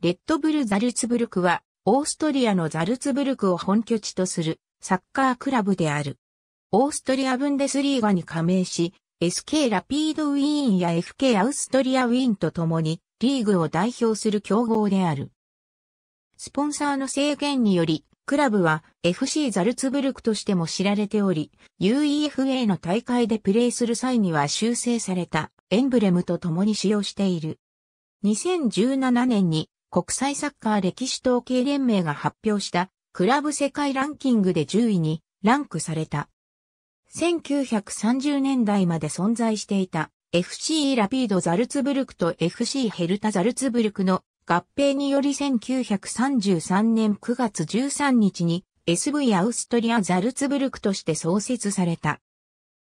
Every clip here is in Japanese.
レッドブル・ザルツブルクは、オーストリアのザルツブルクを本拠地とするサッカークラブである。オーストリア・ブンデスリーガに加盟し、SK ラピードウィーンや FK アウストリアウィーンと共にリーグを代表する競合である。スポンサーの制限により、クラブは FC ザルツブルクとしても知られており、UEFA の大会でプレーする際には修正されたエンブレムと共に使用している。2017年に国際サッカー歴史統計連盟が発表したクラブ世界ランキングで10位にランクされた。1930年代まで存在していた FC ラピードザルツブルクと FC ヘルタザルツブルクの合併により1933年9月13日に SV アウストリアザルツブルクとして創設された。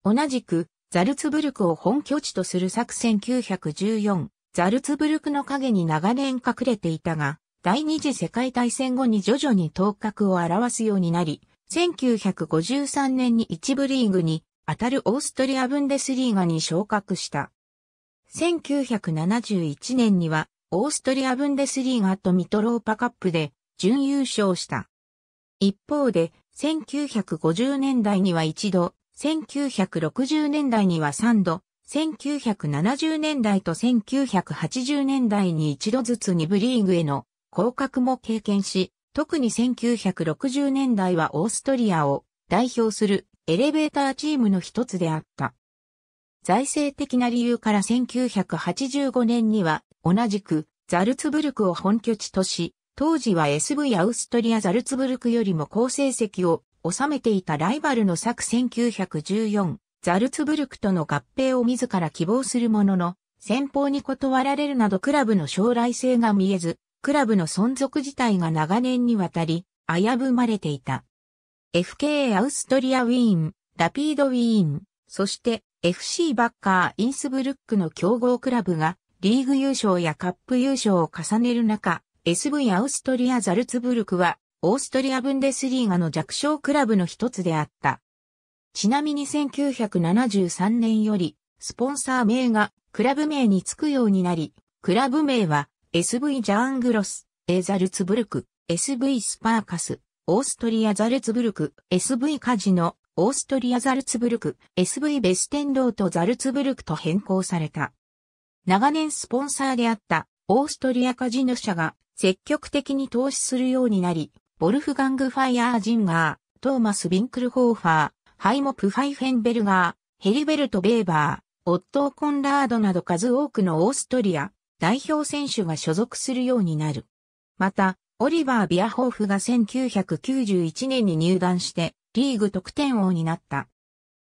同じくザルツブルクを本拠地とする作戦914ザルツブルクの影に長年隠れていたが、第二次世界大戦後に徐々に頭角を表すようになり、1953年に一部リーグに当たるオーストリアブンデスリーガに昇格した。1971年にはオーストリアブンデスリーガとミトローパカップで準優勝した。一方で、1950年代には一度、1960年代には三度、1970年代と1980年代に一度ずつ2部リーグへの降格も経験し、特に1960年代はオーストリアを代表するエレベーターチームの一つであった。財政的な理由から1985年には同じくザルツブルクを本拠地とし、当時は SV アウストリアザルツブルクよりも高成績を収めていたライバルの作1914ザルツブルクとの合併を自ら希望するものの、先方に断られるなどクラブの将来性が見えず、クラブの存続自体が長年にわたり、危ぶまれていた。FKA アウストリアウィーン、ラピードウィーン、そして FC バッカーインスブルックの競合クラブがリーグ優勝やカップ優勝を重ねる中、SV アウストリアザルツブルクはオーストリアブンデスリーガの弱小クラブの一つであった。ちなみに1973年より、スポンサー名がクラブ名につくようになり、クラブ名は SV ジャーングロス、エザルツブルク、SV スパーカス、オーストリアザルツブルク、SV カジノ、オーストリアザルツブルク、SV ベステンロートザルツブルクと変更された。長年スポンサーであったオーストリアカジノ社が積極的に投資するようになり、ボルフガング・ファイアー・ジンガー、トーマス・ビンクルホーファー、ハイモ・プファイフェンベルガー、ヘリベルト・ベーバー、オットー・コンラードなど数多くのオーストリア代表選手が所属するようになる。また、オリバー・ビアホーフが1991年に入団してリーグ得点王になった。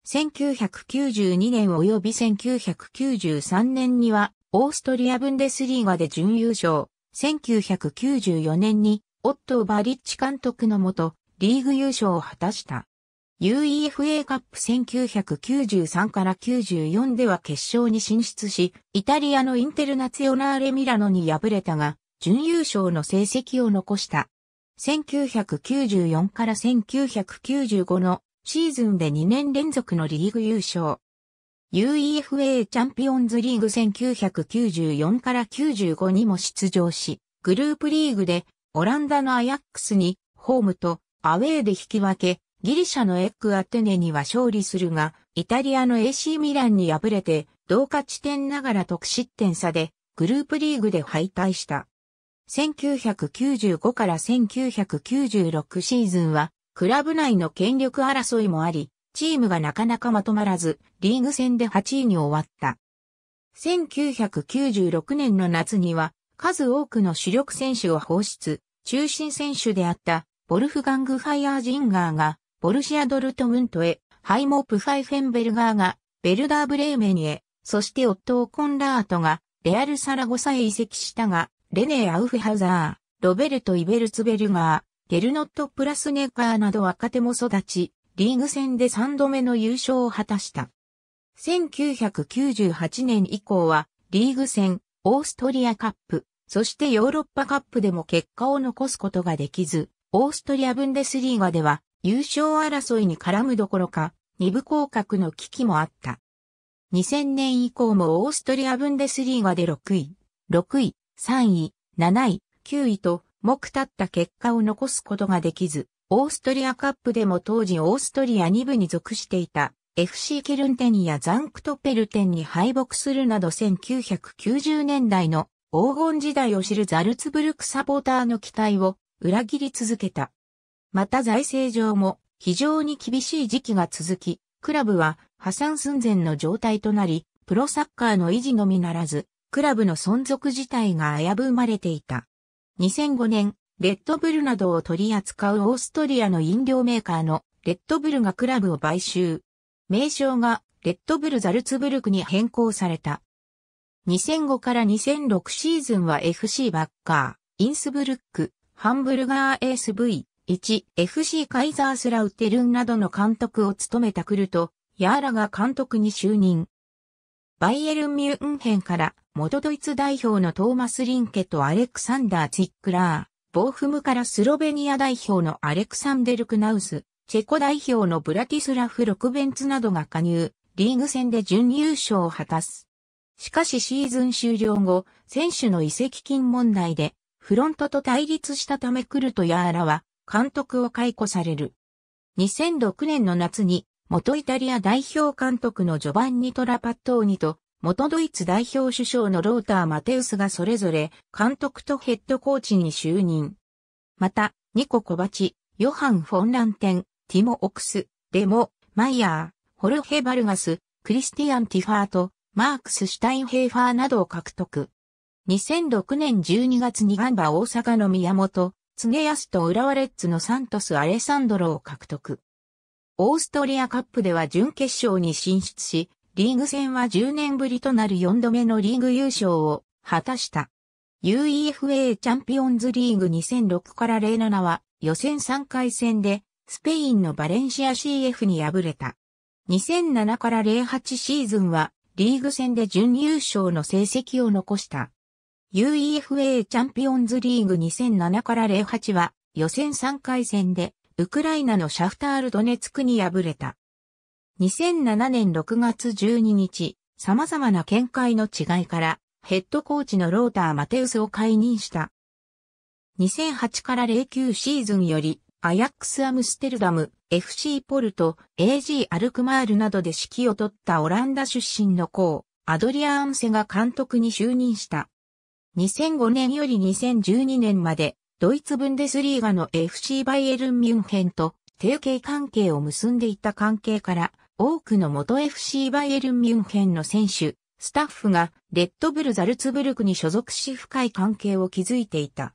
1992年及び1993年にはオーストリア・ブンデスリーガで準優勝。1994年にオットー・バリッチ監督のもとリーグ優勝を果たした。UEFA カップ1993から94では決勝に進出し、イタリアのインテルナツヨオナーレミラノに敗れたが、準優勝の成績を残した。1994から1995のシーズンで2年連続のリーグ優勝。UEFA チャンピオンズリーグ1994から95にも出場し、グループリーグでオランダのアヤックスにホームとアウェーで引き分け、ギリシャのエッグアテネには勝利するが、イタリアの AC ミランに敗れて、同価地点ながら得失点差で、グループリーグで敗退した。1995から1996シーズンは、クラブ内の権力争いもあり、チームがなかなかまとまらず、リーグ戦で8位に終わった。1996年の夏には、数多くの主力選手を放出、中心選手であった、ボルフガング・ファイアー・ジンガーが、ボルシア・ドルトムントへ、ハイモープ・ファイフェンベルガーが、ベルダー・ブレーメンへ、そして夫をコンラートが、レアル・サラゴサへ移籍したが、レネー・アウフハザー、ロベルト・イベルツベルガー、ゲルノット・プラスネッカーなど若手も育ち、リーグ戦で3度目の優勝を果たした。1998年以降は、リーグ戦、オーストリアカップ、そしてヨーロッパカップでも結果を残すことができず、オーストリアブンデスリーガでは優勝争いに絡むどころか、二部降格の危機もあった。2000年以降もオーストリアブンデスリーガで6位、6位、3位、7位、9位と、目立った結果を残すことができず、オーストリアカップでも当時オーストリア2部に属していた FC ケルンテンやザンクトペルテンに敗北するなど1990年代の黄金時代を知るザルツブルクサポーターの期待を裏切り続けた。また財政上も非常に厳しい時期が続き、クラブは破産寸前の状態となり、プロサッカーの維持のみならず、クラブの存続自体が危ぶまれていた。2005年、レッドブルなどを取り扱うオーストリアの飲料メーカーのレッドブルがクラブを買収。名称がレッドブルザルツブルクに変更された。2005から2006シーズンは FC バッカー、インスブルック、ハンブルガー SV、1、FC カイザースラウテルンなどの監督を務めたクルト、ヤーラが監督に就任。バイエルン・ミュンヘンから元ドイツ代表のトーマス・リンケとアレクサンダー・ツィックラー、ボーフムからスロベニア代表のアレクサンデル・クナウス、チェコ代表のブラティスラフ・ロクベンツなどが加入、リーグ戦で準優勝を果たす。しかしシーズン終了後、選手の移籍金問題で、フロントと対立したためクルト・ヤーラは、監督を解雇される。2006年の夏に、元イタリア代表監督のジョバンニ・トラパットーニと、元ドイツ代表首相のローター・マテウスがそれぞれ監督とヘッドコーチに就任。また、ニコ・コバチ、ヨハン・フォンランテン、ティモ・オクス、デモ、マイヤー、ホルヘ・バルガス、クリスティアン・ティファーと、マークス・シュタインヘイファーなどを獲得。2006年12月にガンバ大阪の宮本、ヤスと浦和レッズのサントス・アレサンドロを獲得。オーストリアカップでは準決勝に進出し、リーグ戦は10年ぶりとなる4度目のリーグ優勝を果たした。UEFA チャンピオンズリーグ2006から07は予選3回戦でスペインのバレンシア CF に敗れた。2007から08シーズンはリーグ戦で準優勝の成績を残した。UEFA チャンピオンズリーグ2007から08は予選3回戦でウクライナのシャフタールドネツクに敗れた。2007年6月12日、様々な見解の違いからヘッドコーチのローター・マテウスを解任した。2008から09シーズンよりアヤックス・アムステルダム、FC ポルト、AG アルクマールなどで指揮を取ったオランダ出身の校、アドリアーンセが監督に就任した。2005年より2012年まで、ドイツブンデスリーガの FC バイエルン・ミュンヘンと提携関係を結んでいた関係から、多くの元 FC バイエルン・ミュンヘンの選手、スタッフがレッドブル・ザルツブルクに所属し深い関係を築いていた。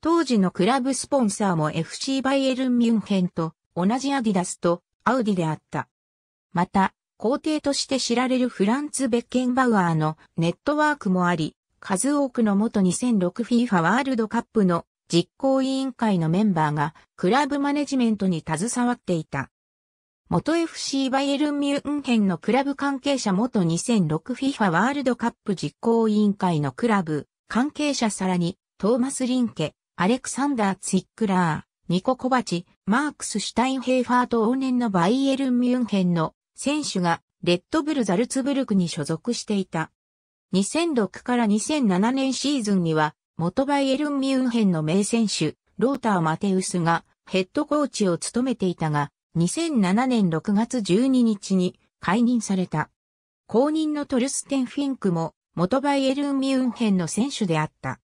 当時のクラブスポンサーも FC バイエルン・ミュンヘンと同じアディダスとアウディであった。また、皇帝として知られるフランツ・ベッケンバウアーのネットワークもあり、数多くの元 2006FIFA ワールドカップの実行委員会のメンバーがクラブマネジメントに携わっていた。元 FC バイエルン・ミュンヘンのクラブ関係者元 2006FIFA ワールドカップ実行委員会のクラブ関係者さらにトーマス・リンケ、アレクサンダー・ツィックラー、ニコ・コバチ、マークス・シュタインヘイファーと往年のバイエルン・ミュンヘンの選手がレッドブル・ザルツブルクに所属していた。2006から2007年シーズンには、元バイエルン・ミュンヘンの名選手、ローター・マテウスがヘッドコーチを務めていたが、2007年6月12日に解任された。後任のトルステン・フィンクも元バイエルン・ミュンヘンの選手であった。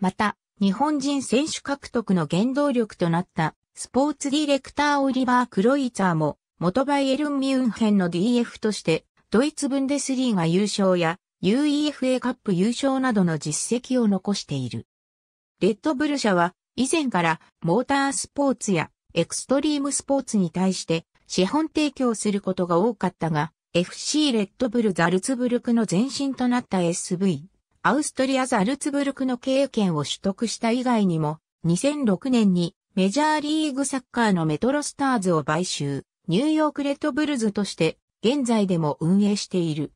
また、日本人選手獲得の原動力となったスポーツディレクターオリバー・クロイツァーも元バイエルン・ミュンヘンの DF としてドイツ・ブンデスリーが優勝や UEFA カップ優勝などの実績を残している。レッドブル社は以前からモータースポーツやエクストリームスポーツに対して資本提供することが多かったが FC レッドブルザルツブルクの前身となった SV アウストリアザルツブルクの経営権を取得した以外にも2006年にメジャーリーグサッカーのメトロスターズを買収ニューヨークレッドブルズとして現在でも運営している。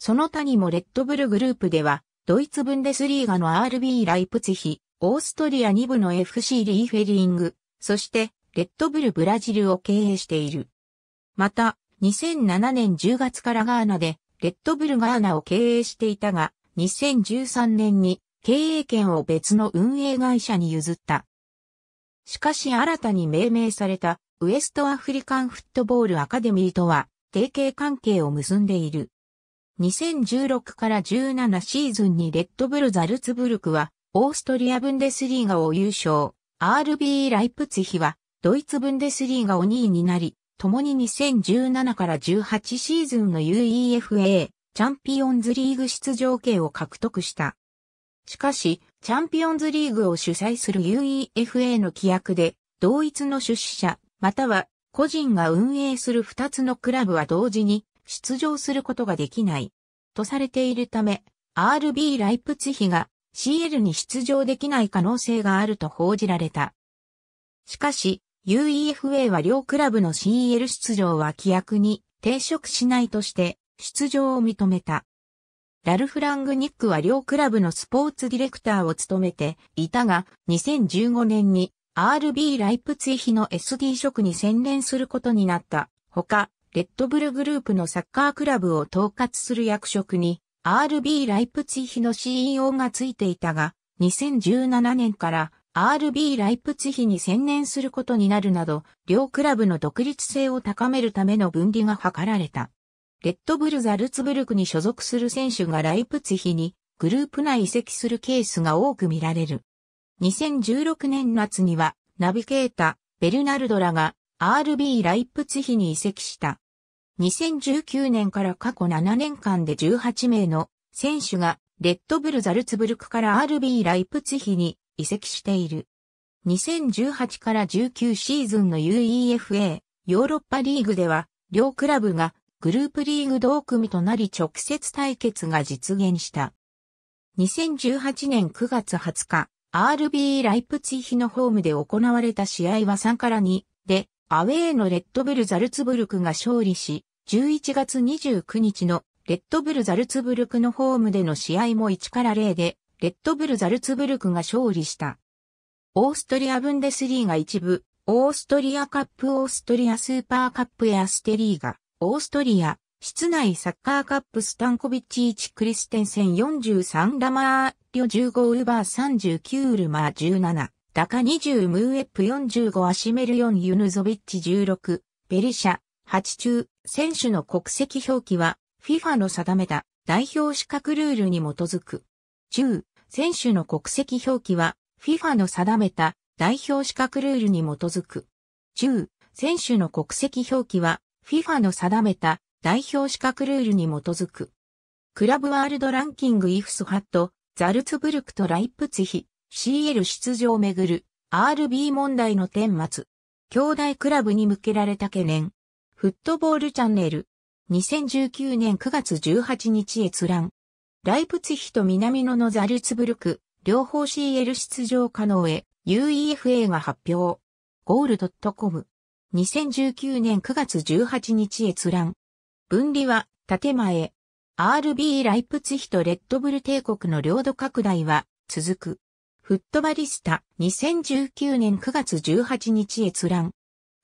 その他にもレッドブルグループでは、ドイツブンデスリーガの RB ライプツヒ、オーストリア2部の FC リーフェリング、そしてレッドブルブラジルを経営している。また、2007年10月からガーナで、レッドブルガーナを経営していたが、2013年に経営権を別の運営会社に譲った。しかし新たに命名されたウエストアフリカンフットボールアカデミーとは提携関係を結んでいる。2016から17シーズンにレッドブル・ザルツブルクは、オーストリア・ブンデスリーガを優勝、RB ライプツヒは、ドイツ・ブンデスリーガを2位になり、共に2017から18シーズンの UEFA チャンピオンズリーグ出場権を獲得した。しかし、チャンピオンズリーグを主催する UEFA の規約で、同一の出資者、または個人が運営する2つのクラブは同時に出場することができない、とされているため、RB ライプツヒが CL に出場できない可能性があると報じられた。しかし、UEFA は両クラブの CL 出場は規約に抵触しないとして出場を認めた。ラルフ・ラングニックは両クラブのスポーツディレクターを務めていたが、2015年に RB ライプツイヒの SD 職に専念することになった。ほか、レッドブルグループのサッカークラブを統括する役職に RB ライプツィヒの CEO がついていたが、2017年から RB ライプツィヒに専念することになるなど、両クラブの独立性を高めるための分離が図られた。レッドブルザルツブルクに所属する選手がライプツィヒにグループ内移籍するケースが多く見られる。2016年夏には、ナビゲータ、ベルナルドラが RB ライプツヒに移籍した。2019年から過去7年間で18名の選手がレッドブルザルツブルクから RB ライプツヒに移籍している。2018から19シーズンの UEFA ヨーロッパリーグでは両クラブがグループリーグ同組となり直接対決が実現した。2018年9月20日、RB ライプツヒのホームで行われた試合は3から2でアウェーのレッドブル・ザルツブルクが勝利し、11月29日のレッドブル・ザルツブルクのホームでの試合も1から0で、レッドブル・ザルツブルクが勝利した。オーストリア・ブンデスリーが一部、オーストリアカップオーストリアスーパーカップやステリーガ、オーストリア、室内サッカーカップスタンコビッチ1クリステンセン43ラマーリョ15ウーバー39ルマー17。中カ20ムーエップ45アシメル4ユヌゾビッチ16、ベリシャ、8中、選手の国籍表記は、FIFA の定めた代表資格ルールに基づく。中、選手の国籍表記は、FIFA の定めた代表資格ルールに基づく。中、選手の国籍表記は、FIFA の定めた代表資格ルールに基づく。クラブワールドランキングイフスハット、ザルツブルクとライプツヒ、CL 出場をめぐる RB 問題の顛末。兄弟クラブに向けられた懸念。フットボールチャンネル。2019年9月18日閲覧。ライプツヒと南野のザルツブルク、両方 CL 出場可能へ UEFA が発表。ゴールドットコム。2019年9月18日閲覧。分離は建前。RB ライプツヒとレッドブル帝国の領土拡大は続く。フットバリスタ2019年9月18日閲覧。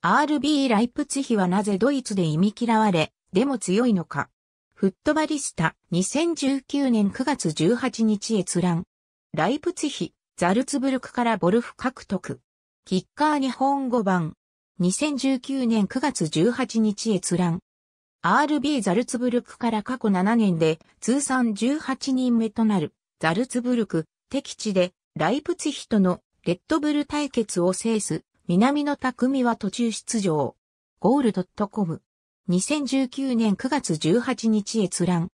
RB ライプツヒはなぜドイツで忌み嫌われ、でも強いのか。フットバリスタ2019年9月18日閲覧。ライプツヒ、ザルツブルクからボルフ獲得。キッカー日本語版。2019年9月18日閲覧。RB ザルツブルクから過去7年で通算18人目となるザルツブルク敵地でライプツヒとのレッドブル対決を制す、南野匠は途中出場。ゴールドットコム。2019年9月18日閲覧。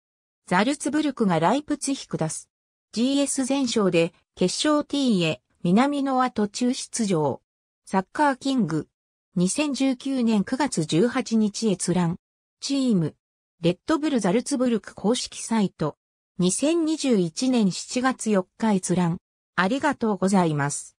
ザルツブルクがライプツヒ下す。GS 全勝で決勝 T へ南野は途中出場。サッカーキング。2019年9月18日閲覧。チーム。レッドブルザルツブルク公式サイト。2021年7月4日閲覧。ありがとうございます。